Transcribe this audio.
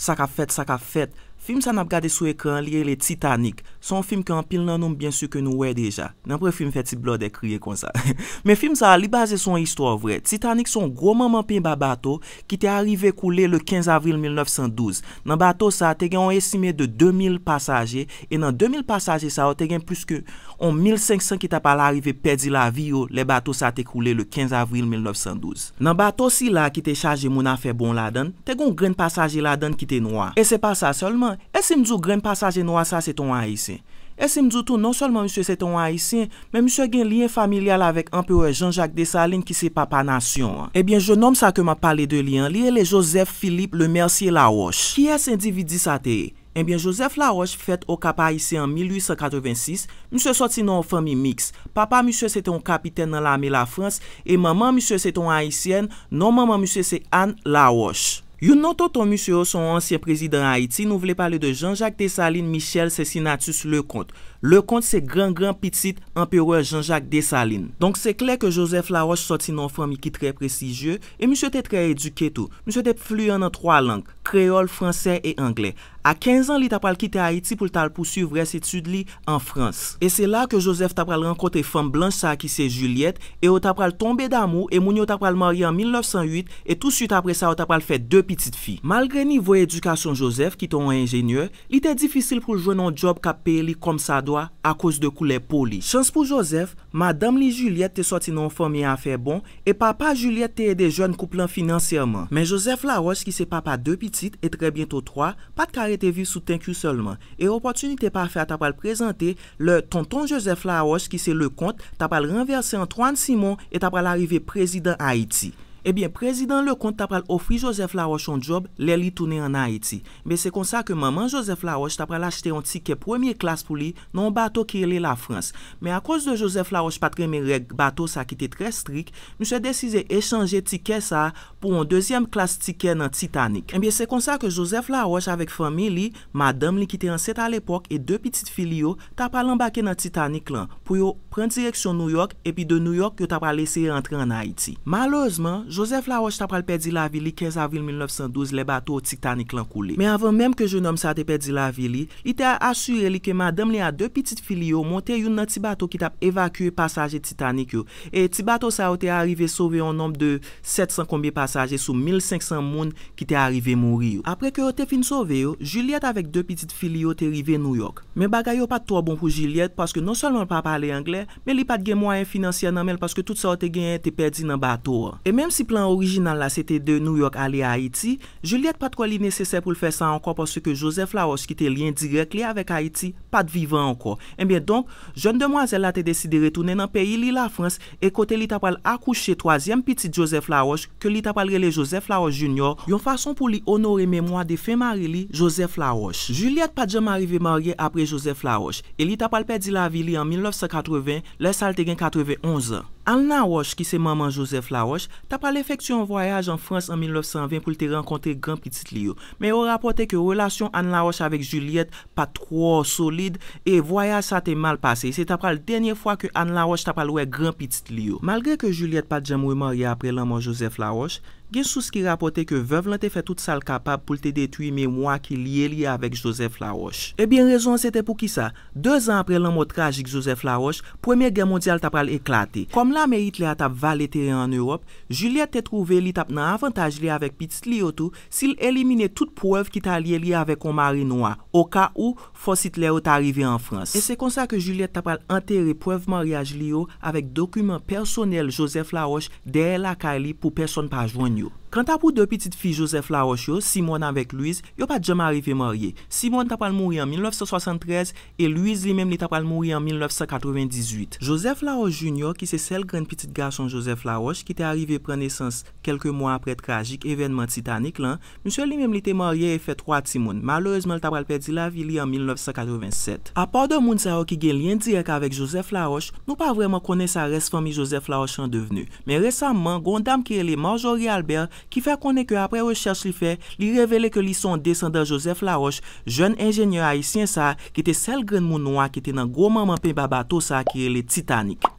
Sakafet, sakafet Fim sa nan ap gade sou ekran liye le Titanic. Son film ki an pil nan noum byensu ke nou we deja. Nan pre film fe ti blod ekriye kon sa. Men film sa li base son istor vre. Titanic son gro maman pin ba bato ki te arrive koule le 15 avril 1912. Nan bato sa te gen an esime de 2000 pasaje e nan 2000 pasaje sa ou te gen plus ke on 1500 ki ta pa la arrive pedi la vi yo le bato sa te koule le 15 avril 1912. Nan bato si la ki te chaje mou na fe bon la den te gen un gren pasaje la den ki te noa. E se pa sa solman, E se mdou gren pasaje nou a sa seton a isen? E se mdou tou non solman msye seton a isen, men msye gen liyen familial avek ampere Jean-Jacques Dessalines ki se papa nasyon? Ebyen, eh je nom sa keman pale de liyen. Liye le Joseph Philippe le Mercier eh La Roche. Ki es individi sa te? Ebyen, Joseph La Roche fet o kapa isen an 1886, msye soti nan o fami mix. Papa msye seton kapiten nan la ame la Frans, e maman msye seton a isen, non maman msye seton an La Roche. You noto ton musyo son ansyen prezidant Haïti nou vle pale de Jean-Jacques Dessalines Michel Sessinatus Lecomte. Lecomte se gran gran pitit empereur Jean-Jacques Dessalines. Donk se kler ke Joseph Laroche soti nan fami ki tre prestijye, e musyo te tre eduke tou. Musyo te fluyen nan 3 lang, kreol, franse e angle. a 15 an li tapal kite Haiti pou l tal pou suvres etud li an Frans. E se la ke Josef tapal renkote fem blancha ki se Juliette, e o tapal tombe damou, e mouni o tapal marye an 1908, e tout suite apre sa o tapal fet 2 pitit fi. Malgre nivou edukasyon Josef, ki ton enjenyeur, li te difisil pou jwen an job kap pe li kom sa doa, a kous de koule poli. Chans pou Josef, madame li Juliette te soti nan fomye an fe bon, e papa Juliette te ede jwen kouplan financierman. Men Josef la roche ki se papa 2 pitit, e tre biento 3, pat kare ete viv sou tenkou solman. E opotunite pa fe a tapal prezante le tonton Joseph Laos ki se le kont tapal renverse an 36 mon et tapal arrive prezident Haiti. Ebyen, prezident le kont tap pral ofri Joseph La Roche yon job lè li toune an Haiti. Mbe se konsa ke maman Joseph La Roche tap pral achete yon tike premier klas pou li non bato ki lè la Frans. Mbe a kos de Joseph La Roche patre mè reg bato sa ki te tre strik, mbe se desize echange tike sa pou yon deuxième klas tike nan Titanic. Mbe se konsa ke Joseph La Roche avek fami li, madame li ki te anset al epok e de pitit fili yo, tap pral ambake nan Titanic lan pou yo pren direksyon New York epi de New York yo tap pral lese yon entre an Haiti. Malozman, Joseph Laroche tap pral pedi la vili 15 avril 1912 le bato ou titanik lan kou li. Men avon menm ke je nom sa te pedi la vili, ite a asure li keman dam li a de pitit fili yo monte yon nan ti bato ki tap evakue pasaje titanik yo. E ti bato sa o te arive sove yon nom de 700 kombi pasaje sou 1500 moun ki te arive moun riyo. Apre ke o te fin sove yo, Juliette avek de pitit fili yo te rive New York. Men bagay yo pat to bon pou Juliette paske non solman pa pale Angle, men li pat gen mwenye finansye nanmel paske tout sa o te gen te pedi nan bato yo. plan orijinal la, se te de New York ale Haiti, Juliette pat kwa li nesesè pou l fè sa anko, porsè ke Joseph Laroche ki te li indirek li avek Haiti, pat vivan anko. Enbyè eh donk, joun demwazel la te deside retounen an peyi li la Frans, e kote li tapal akouche toazyem piti Joseph Laroche, ke li tapal li Joseph Laroche Junior, yon fason pou li onore memwa de fè mari li Joseph Laroche. Juliette pat jom arive mari apre Joseph Laroche, e li tapal pedi la vi li an 1980 le salte gen 91 an. Anna Roche ki se maman Joseph La Roche tapal efektyon voyaj an Frans an 1920 pou lte renkontre gran pitit liyo. Me ou rapote ke relasyon Anna Roche avek Juliette pa tro solide e voyaj sa te mal pase. Se tapal denye fwa ke Anna Roche tapal we gran pitit liyo. Malgre ke Juliette pa djemwe marye apre laman Joseph La Roche, gen sou skirapote ke vevlan te fe tout sal kapab pou lte detui me mwa ki liye liye avek Joseph La Roche. E eh bin rezon se te pou ki sa? Dez an apre laman trajik Joseph La Roche, premier gen mondial tapal eklate. Kom la, Amèrit lè a tap valè terè an Europe, Juliette te trouvè li tap nan avantaj li avèk pitit li yo tou sil elimine tout pouèv ki talye li avèk kon mari noa, o ka ou fòsit lè ou tarive an Frans. E se konsa ke Juliette tapal anterè pouèv mariage li yo avèk dokumen personel Joseph La Roche de la kari pou person pa jwanyo. Kant apou de pitit fi Joseph Laroche yo, Simon anvek Louise, yo pa djem arive morye. Simon tapal mouri an 1973 e Louise li menm li tapal mouri an 1998. Joseph Laroche Jr. ki se sel gren pitit garson Joseph Laroche ki te arrive prenesans kelke moun apre et kragik evenman titanik lan, monsye li menm li te morye e fe 3 timoun. Malorezman li tapal perdi la vili an 1987. A part de moun se yo ki gen lyen direk avek Joseph Laroche, nou pa vreman kone sa res fami Joseph Laroche an devenu. Men resanman, gondam ki ele Marjorie Albert ki fè konen ke apre rechers li fè, li revele ke li son descendant Joseph Laroche, joun enjenyeur ha isyen sa ki te sel gren moun wak ki te nan gwo maman pen babato sa ki e li titanik.